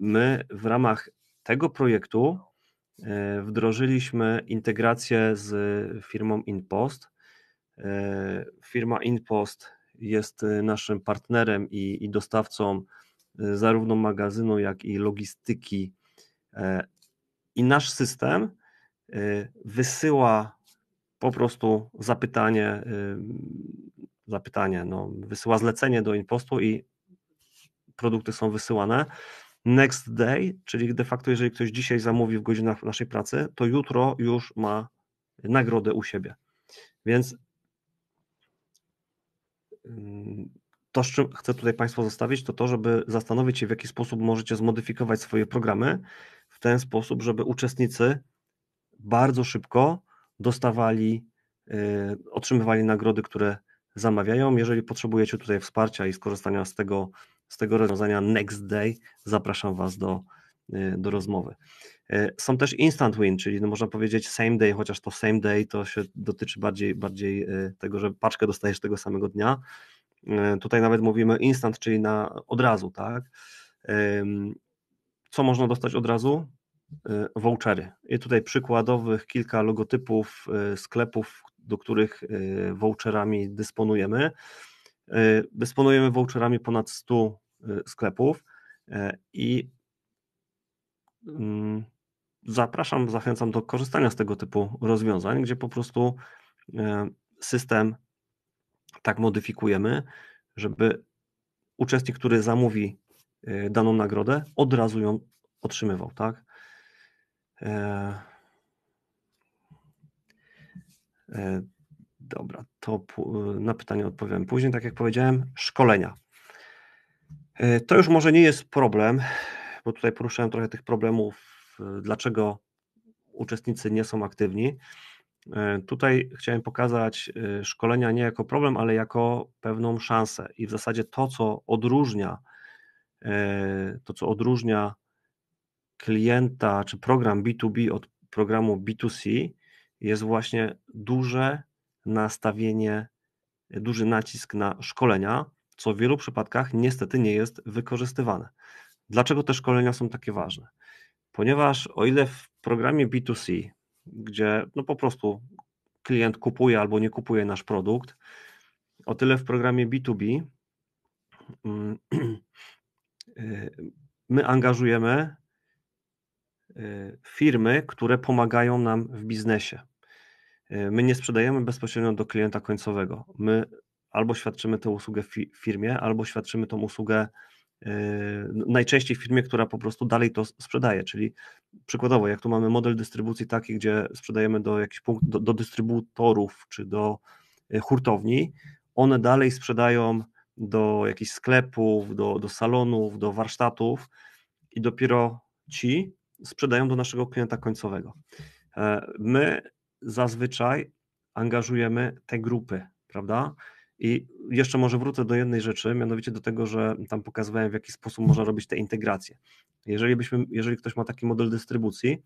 my w ramach tego projektu wdrożyliśmy integrację z firmą InPost, Firma InPost jest y, naszym partnerem i, i dostawcą y, zarówno magazynu, jak i logistyki. E, I nasz system y, wysyła po prostu zapytanie, zapytanie, no, wysyła zlecenie do InPostu i produkty są wysyłane. Next day, czyli de facto, jeżeli ktoś dzisiaj zamówi w godzinach naszej pracy, to jutro już ma nagrodę u siebie. Więc to, z czym chcę tutaj państwo zostawić, to to, żeby zastanowić się, w jaki sposób możecie zmodyfikować swoje programy w ten sposób, żeby uczestnicy bardzo szybko dostawali, y, otrzymywali nagrody, które zamawiają. Jeżeli potrzebujecie tutaj wsparcia i skorzystania z tego, z tego rozwiązania Next Day, zapraszam Was do Y, do rozmowy. Y, są też instant win, czyli no można powiedzieć same day, chociaż to same day to się dotyczy bardziej, bardziej y, tego, że paczkę dostajesz tego samego dnia. Tutaj nawet mówimy instant, czyli na od razu, tak? Co można dostać od razu? Vouchery. I tutaj przykładowych kilka logotypów sklepów, do których voucherami dysponujemy. Dysponujemy voucherami ponad 100 sklepów i no. Mm, zapraszam, zachęcam do korzystania z tego typu rozwiązań, gdzie po prostu e, system tak modyfikujemy, żeby uczestnik, który zamówi e, daną nagrodę, od razu ją otrzymywał, tak? E, dobra, to na pytanie odpowiem później. Tak jak powiedziałem, szkolenia. To już może nie jest problem, bo tutaj poruszałem trochę tych problemów, y, dlaczego uczestnicy nie są aktywni. E, tutaj chciałem pokazać y, szkolenia nie jako problem, ale jako pewną szansę. I w zasadzie to, co odróżnia, e, to, co odróżnia klienta czy program B2B od programu B2C, jest właśnie duże nastawienie, duży nacisk na szkolenia, co w wielu przypadkach niestety nie jest wykorzystywane. Dlaczego te szkolenia są takie ważne? Ponieważ o ile w programie B2C, gdzie no po prostu klient kupuje albo nie kupuje nasz produkt, o tyle w programie B2B mm, y, my angażujemy y, firmy, które pomagają nam w biznesie. Y, my nie sprzedajemy bezpośrednio do klienta końcowego. My albo świadczymy tę usługę firmie, albo świadczymy tą usługę E, najczęściej w firmie, która po prostu dalej to sprzedaje, czyli przykładowo, jak tu mamy model dystrybucji taki, gdzie sprzedajemy do jakichś punktów, do, do dystrybutorów czy do e, hurtowni, one dalej sprzedają do jakichś sklepów, do, do salonów, do warsztatów i dopiero ci sprzedają do naszego klienta końcowego. E, my zazwyczaj angażujemy te grupy, prawda? I jeszcze może wrócę do jednej rzeczy, mianowicie do tego, że tam pokazywałem, w jaki sposób można robić te integracje. Jeżeli, byśmy, jeżeli ktoś ma taki model dystrybucji,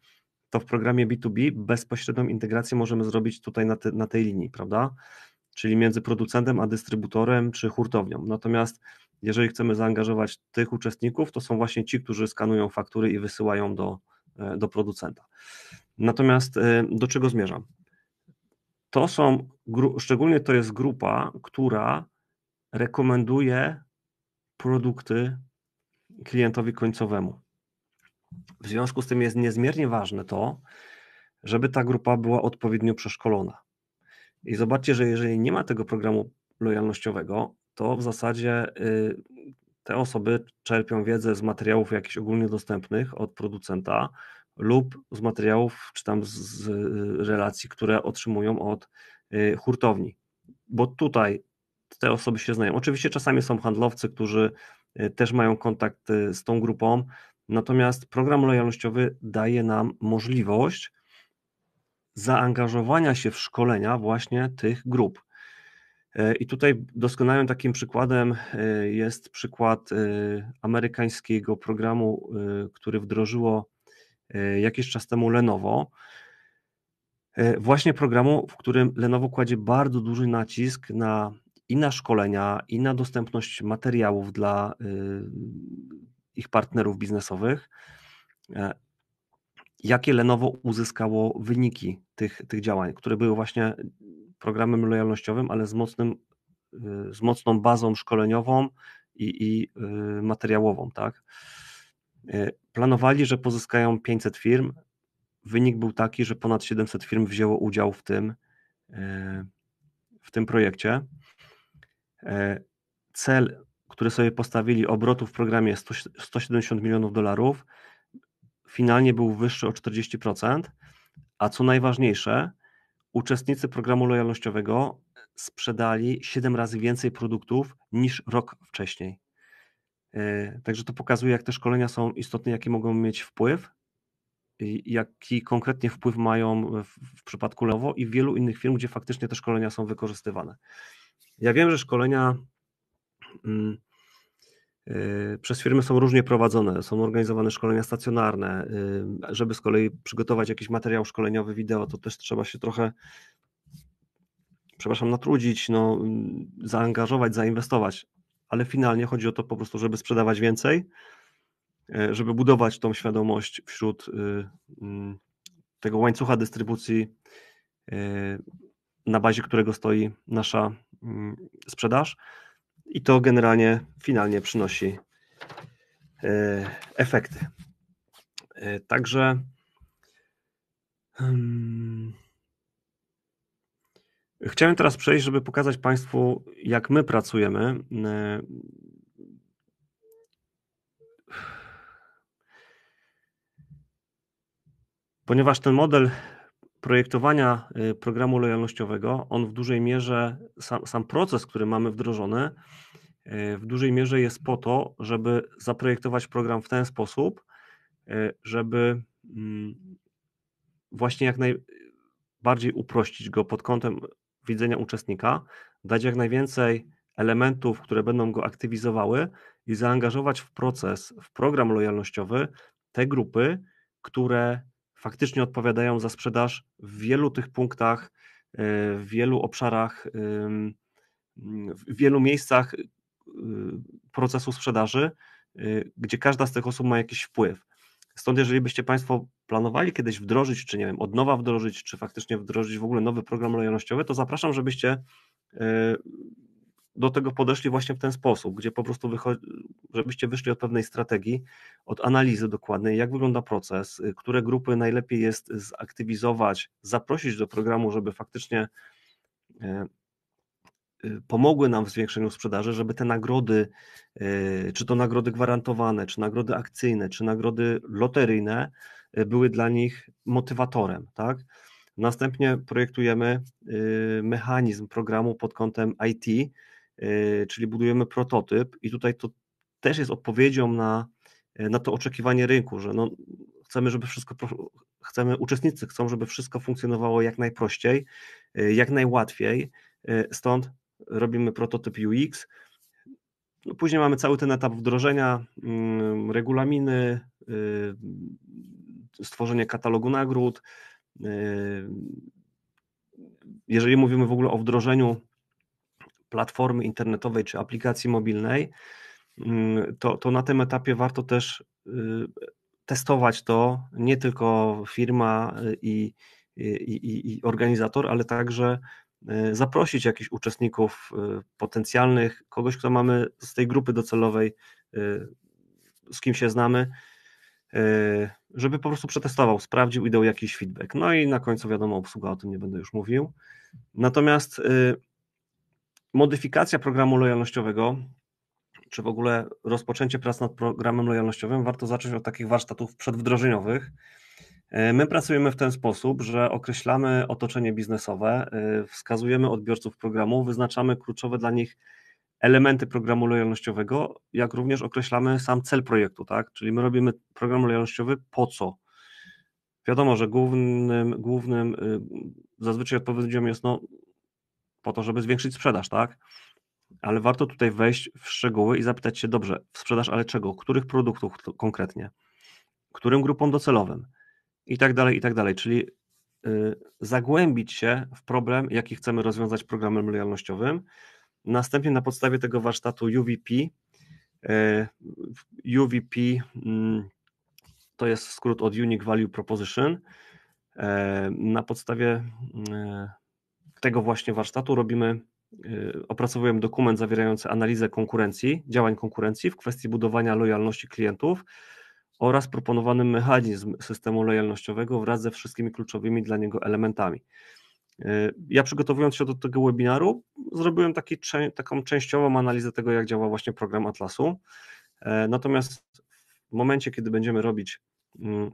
to w programie B2B bezpośrednią integrację możemy zrobić tutaj na, te, na tej linii, prawda? Czyli między producentem a dystrybutorem czy hurtownią. Natomiast jeżeli chcemy zaangażować tych uczestników, to są właśnie ci, którzy skanują faktury i wysyłają do, e, do producenta. Natomiast e, do czego zmierzam? to są, szczególnie to jest grupa, która rekomenduje produkty klientowi końcowemu. W związku z tym jest niezmiernie ważne to, żeby ta grupa była odpowiednio przeszkolona. I zobaczcie, że jeżeli nie ma tego programu lojalnościowego, to w zasadzie y, te osoby czerpią wiedzę z materiałów jakichś ogólnie dostępnych od producenta, lub z materiałów czy tam z y, relacji, które otrzymują od y, hurtowni. Bo tutaj te osoby się znają. Oczywiście czasami są handlowcy, którzy y, też mają kontakt z tą grupą, natomiast program lojalnościowy daje nam możliwość zaangażowania się w szkolenia właśnie tych grup. I tutaj doskonałym takim przykładem jest przykład amerykańskiego programu, który wdrożyło Y, jakiś czas temu Lenovo, y, właśnie programu, w którym Lenovo kładzie bardzo duży nacisk na i na szkolenia, i na dostępność materiałów dla y, ich partnerów biznesowych. Jakie Lenovo uzyskało wyniki tych, tych działań, które były właśnie programem lojalnościowym, ale z, mocnym, z mocną bazą szkoleniową i, i materiałową, tak? Y, planowali, że pozyskają 500 firm. Wynik był taki, że ponad 700 firm wzięło udział w tym, y, w tym projekcie. Y, cel, który sobie postawili, obrotu w programie 170 milionów dolarów, finalnie był wyższy o 40%. A co najważniejsze, uczestnicy programu lojalnościowego sprzedali 7 razy więcej produktów niż rok wcześniej. Y, także to pokazuje, jak te szkolenia są istotne, jaki mogą mieć wpływ, jaki konkretnie wpływ mają w, przypadku Lewo i wielu innych firm, gdzie faktycznie te szkolenia są wykorzystywane. Ja wiem, że szkolenia mm, y, przez firmy są różnie prowadzone, są organizowane szkolenia stacjonarne. Y, żeby z kolei przygotować jakiś materiał szkoleniowy, wideo, to też trzeba się trochę przepraszam, natrudzić, no, mm, zaangażować, zainwestować ale finalnie chodzi o to po prostu, żeby sprzedawać więcej, e, żeby budować tą świadomość wśród y, mm, tego łańcucha dystrybucji, e, na bazie którego stoi nasza mm, sprzedaż. I to generalnie finalnie przynosi e, efekty. Także. Hmm. Chciałem teraz przejść, żeby pokazać Państwu, jak my pracujemy. Ponieważ ten model projektowania y, programu lojalnościowego, on w dużej mierze, sam, sam proces, który mamy wdrożony, y, w dużej mierze jest po to, żeby zaprojektować program w ten sposób, y, żeby mm, właśnie jak najbardziej uprościć go pod kątem widzenia uczestnika, dać jak najwięcej elementów, które będą go aktywizowały i zaangażować w proces, w program lojalnościowy te grupy, które faktycznie odpowiadają za sprzedaż w wielu tych punktach, e, w wielu obszarach, w wielu miejscach y, procesu sprzedaży, y, gdzie każda z tych osób ma jakiś wpływ. Stąd, jeżeli byście Państwo planowali kiedyś wdrożyć, czy nie wiem, od nowa wdrożyć, czy faktycznie wdrożyć w ogóle nowy program lojalnościowy, to zapraszam, żebyście e, do tego podeszli właśnie w ten sposób, gdzie po prostu wychodzi, żebyście wyszli od pewnej strategii, od analizy dokładnej, jak wygląda proces, y, które grupy najlepiej jest zaktywizować, zaprosić do programu, żeby faktycznie e, Y, pomogły nam w zwiększeniu sprzedaży, żeby te nagrody, y, czy to nagrody gwarantowane, czy nagrody akcyjne, czy nagrody loteryjne, y, były dla nich motywatorem, tak? Następnie projektujemy mechanizm programu pod kątem IT, czyli budujemy prototyp, i tutaj to też jest odpowiedzią na, na to oczekiwanie rynku, że no, chcemy, żeby wszystko, chcemy, uczestnicy chcą, żeby wszystko funkcjonowało jak najprościej, jak najłatwiej. Stąd robimy prototyp UX. No później mamy cały ten etap wdrożenia, mm, regulaminy, y, stworzenie katalogu nagród. Y, jeżeli mówimy w ogóle o wdrożeniu platformy internetowej czy aplikacji mobilnej, mm, to, to na tym etapie warto też y, testować to nie tylko firma i, i, i, organizator, ale także Y, zaprosić jakichś uczestników y, potencjalnych, kogoś, kto mamy z tej grupy docelowej, y, z kim się znamy, żeby po prostu przetestował, sprawdził i dał jakiś feedback. No i na końcu wiadomo, obsługa o tym nie będę już mówił. Natomiast modyfikacja programu lojalnościowego, czy w ogóle rozpoczęcie prac nad programem lojalnościowym, warto zacząć od takich warsztatów przedwdrożeniowych, E, my pracujemy w ten sposób, że określamy otoczenie biznesowe, e, wskazujemy odbiorców programu, wyznaczamy kluczowe dla nich elementy programu lojalnościowego, jak również określamy sam cel projektu, tak? Czyli my robimy program lojalnościowy po co? Wiadomo, że głównym, głównym y, zazwyczaj odpowiedzią jest no, po to, żeby zwiększyć sprzedaż, tak? Ale warto tutaj wejść w szczegóły i zapytać się, dobrze, sprzedaż, ale czego? Których produktów konkretnie? Którym grupom docelowym? i tak dalej, i tak dalej. Czyli y, zagłębić się w problem, jaki chcemy rozwiązać programem lojalnościowym. Następnie na podstawie tego warsztatu UVP, y, UVP mm, to jest skrót od Unique Value Proposition. E, na podstawie y, tego właśnie warsztatu robimy, opracowujemy dokument zawierający analizę konkurencji, działań konkurencji w kwestii budowania lojalności klientów oraz proponowany mechanizm systemu lojalnościowego wraz ze wszystkimi kluczowymi dla niego elementami. Y, ja przygotowując się do tego webinaru, zrobiłem taki, taką częściową analizę tego, jak działa właśnie program Atlasu. Y, natomiast w momencie, kiedy będziemy robić, mm,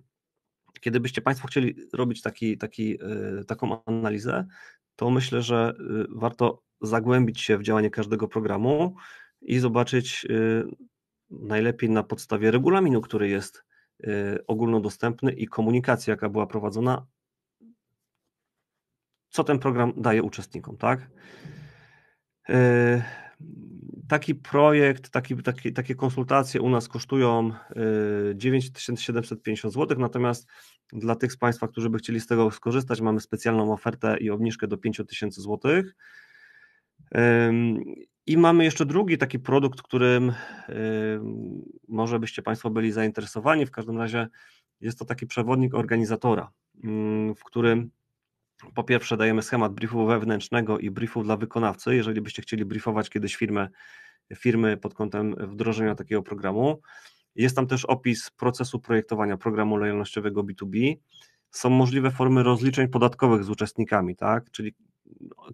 kiedy byście Państwo chcieli robić taki, taki, y, taką analizę, to myślę, że warto zagłębić się w działanie każdego programu i zobaczyć najlepiej na podstawie regulaminu, który jest y, ogólnodostępny i komunikacji, jaka była prowadzona, co ten program daje uczestnikom, tak? Y, taki projekt, taki, taki, takie konsultacje u nas kosztują 9750 y, zł, natomiast dla tych z Państwa, którzy by chcieli z tego skorzystać, mamy specjalną ofertę i obniżkę do 5000 złotych. I mamy jeszcze drugi taki produkt, którym może byście Państwo byli zainteresowani. W każdym razie jest to taki przewodnik organizatora, mm, w którym po pierwsze dajemy schemat briefu wewnętrznego i briefu dla wykonawcy, jeżeli byście chcieli briefować kiedyś firmę, firmy pod kątem wdrożenia takiego programu. Jest tam też opis procesu projektowania programu lojalnościowego B2B. Są możliwe formy rozliczeń podatkowych z uczestnikami, tak? Czyli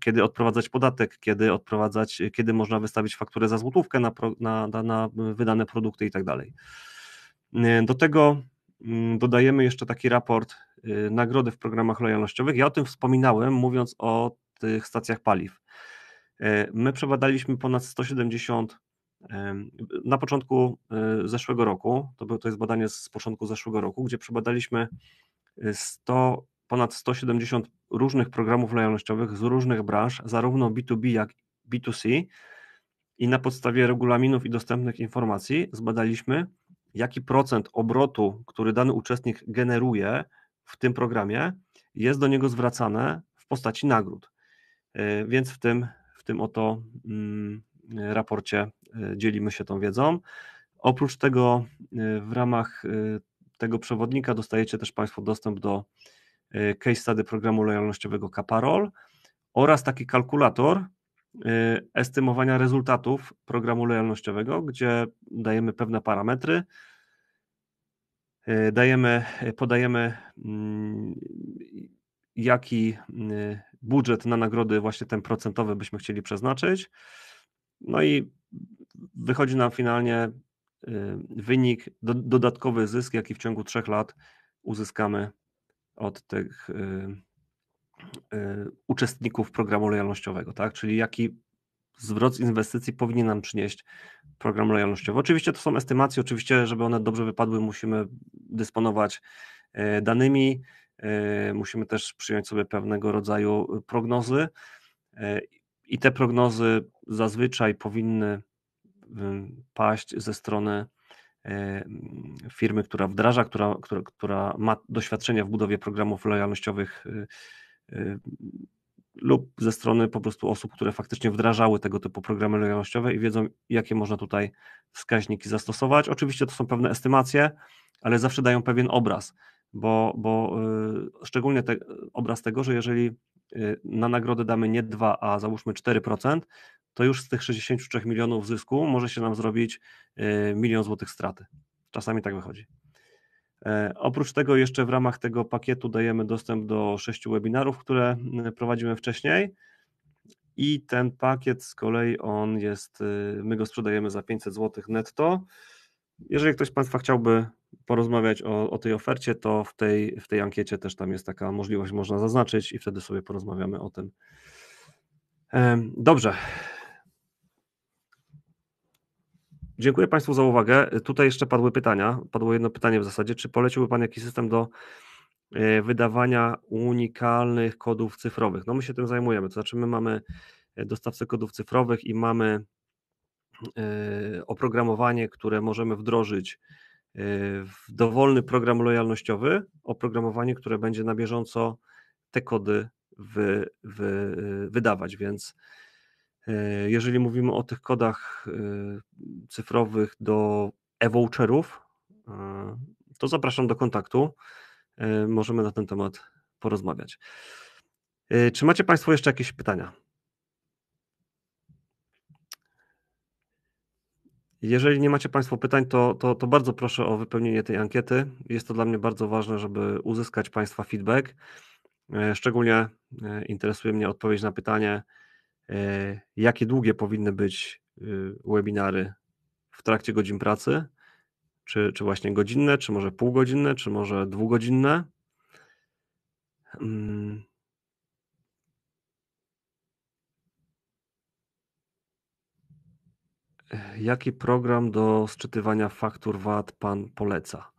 kiedy odprowadzać podatek, kiedy odprowadzać, kiedy można wystawić fakturę za złotówkę na, na, na, na wydane produkty i tak dalej. Do tego mm, dodajemy jeszcze taki raport y, nagrody w programach lojalnościowych. Ja o tym wspominałem, mówiąc o tych stacjach paliw. Y, my przebadaliśmy ponad 170 na początku y, zeszłego roku, to, było to jest badanie z początku zeszłego roku, gdzie przebadaliśmy 100, ponad 170 różnych programów lojalnościowych z różnych branż, zarówno B2B, jak i B2C. I na podstawie regulaminów i dostępnych informacji zbadaliśmy, jaki procent obrotu, który dany uczestnik generuje w tym programie, jest do niego zwracane w postaci nagród. E, więc w tym, w tym oto mm, raporcie e, dzielimy się tą wiedzą. Oprócz tego, e, w ramach tego przewodnika dostajecie też Państwo dostęp do Y, case study programu lojalnościowego Caparol oraz taki kalkulator y, estymowania rezultatów programu lojalnościowego, gdzie dajemy pewne parametry, y, dajemy, podajemy mm, jaki budżet na nagrody właśnie ten procentowy byśmy chcieli przeznaczyć. No i wychodzi nam finalnie wynik, dodatkowy zysk, jaki w ciągu trzech lat uzyskamy od tych y, y, uczestników programu lojalnościowego, tak? Czyli jaki zwrot inwestycji powinien nam przynieść program lojalnościowy. Oczywiście to są estymacje, oczywiście, żeby one dobrze wypadły, musimy dysponować y, danymi, musimy też przyjąć sobie pewnego rodzaju prognozy i te prognozy zazwyczaj powinny paść ze strony E, firmy, która wdraża, która, która, która ma doświadczenia w budowie programów lojalnościowych e, e, lub ze strony po prostu osób, które faktycznie wdrażały tego typu programy lojalnościowe i wiedzą, jakie można tutaj wskaźniki zastosować. Oczywiście to są pewne estymacje, ale zawsze dają pewien obraz, bo, bo szczególnie te, obraz tego, że jeżeli Y, na nagrodę damy nie 2, a załóżmy 4%, to już z tych 63 milionów zysku może się nam zrobić y, milion złotych straty. Czasami tak wychodzi. E, oprócz tego jeszcze w ramach tego pakietu dajemy dostęp do sześciu webinarów, które y, prowadziłem wcześniej. I ten pakiet z kolei on jest, my go sprzedajemy za 500 zł netto. Jeżeli ktoś z Państwa chciałby porozmawiać o, o tej ofercie, to w tej, w tej ankiecie też tam jest taka możliwość, można zaznaczyć i wtedy sobie porozmawiamy o tym. Dobrze. Dziękuję Państwu za uwagę. Tutaj jeszcze padły pytania. Padło jedno pytanie w zasadzie. Czy poleciłby Pan jakiś system do e, wydawania unikalnych kodów cyfrowych? No my się tym zajmujemy. To znaczy my mamy e, dostawcę kodów cyfrowych i mamy e, oprogramowanie, które możemy wdrożyć dowolny program lojalnościowy, oprogramowanie, które będzie na bieżąco te kody wy, wy, wydawać. Więc e, jeżeli mówimy o tych kodach e, cyfrowych do e-voucherów, e, to zapraszam do kontaktu. Możemy na ten temat porozmawiać. Czy macie Państwo jeszcze jakieś pytania? Jeżeli nie macie Państwo pytań, to, to, to, bardzo proszę o wypełnienie tej ankiety. Jest to dla mnie bardzo ważne, żeby uzyskać Państwa feedback. E, szczególnie e, interesuje mnie odpowiedź na pytanie, e, jakie długie powinny być webinary w trakcie godzin pracy, czy, czy właśnie godzinne, czy może półgodzinne, czy może dwugodzinne. Mm, jaki program do sczytywania faktur VAT pan poleca?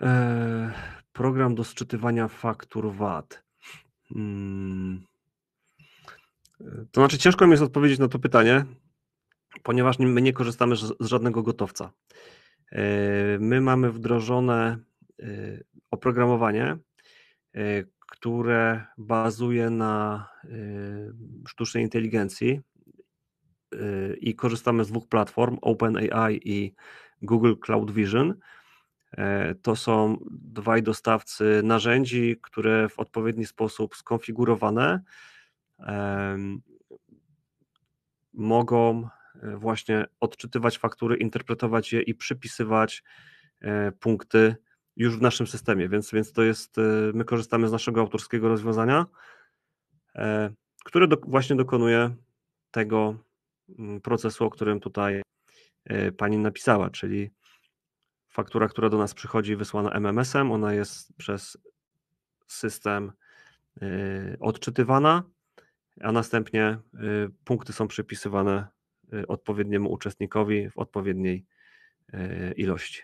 E, program do sczytywania faktur VAT. Hmm. To znaczy, ciężko mi jest odpowiedzieć na to pytanie, ponieważ my nie korzystamy z żadnego gotowca. E, my mamy wdrożone e, oprogramowanie, które bazuje na sztucznej inteligencji, i korzystamy z dwóch platform, OpenAI i Google Cloud Vision. E, to są dwaj dostawcy narzędzi, które w odpowiedni sposób skonfigurowane mogą e, właśnie odczytywać faktury, interpretować je i przypisywać e, punkty już w naszym systemie, więc, więc to jest, my korzystamy z naszego autorskiego rozwiązania, które do, właśnie dokonuje tego Mm, procesu, o którym tutaj e, pani napisała, czyli faktura, która do nas przychodzi wysłana MMS-em, ona jest przez system e, odczytywana, a następnie e, punkty są przypisywane odpowiedniemu uczestnikowi w odpowiedniej ilości.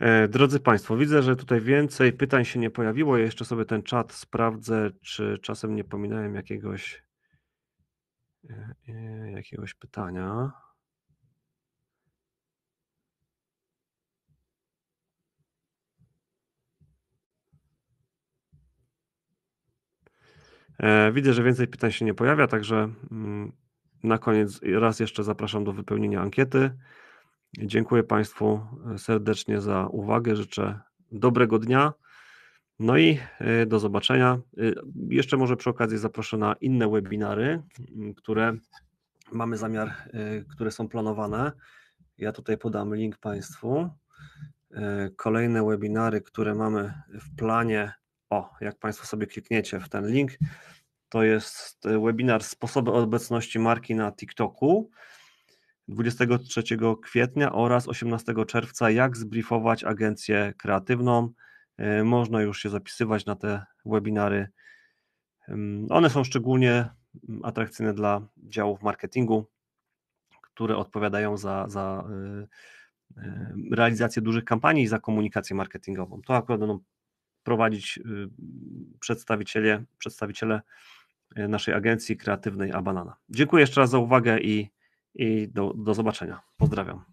E, drodzy Państwo, widzę, że tutaj więcej pytań się nie pojawiło. Ja jeszcze sobie ten czat sprawdzę, czy czasem nie pominąłem jakiegoś, e, e, jakiegoś pytania. Widzę, że więcej pytań się nie pojawia, także mm, na koniec raz jeszcze zapraszam do wypełnienia ankiety. Dziękuję Państwu e, serdecznie za uwagę. Życzę dobrego dnia. No i e, do zobaczenia. E, jeszcze może przy okazji zaproszę na inne webinary, które mamy zamiar, które są planowane. Ja tutaj podam link Państwu. Kolejne webinary, które mamy w planie. O, jak Państwo sobie klikniecie w ten link, to jest webinar Sposoby obecności marki na TikToku. 23 kwietnia oraz 18 czerwca, jak zbriefować agencję kreatywną. E, można już się zapisywać na te webinary. One są szczególnie mm, atrakcyjne dla działów marketingu, które odpowiadają za, za e, e, realizację dużych kampanii i za komunikację marketingową. To akurat będą prowadzić y, przedstawiciele, przedstawiciele naszej agencji kreatywnej Abanana. Dziękuję jeszcze raz za uwagę i i do, do zobaczenia. Pozdrawiam.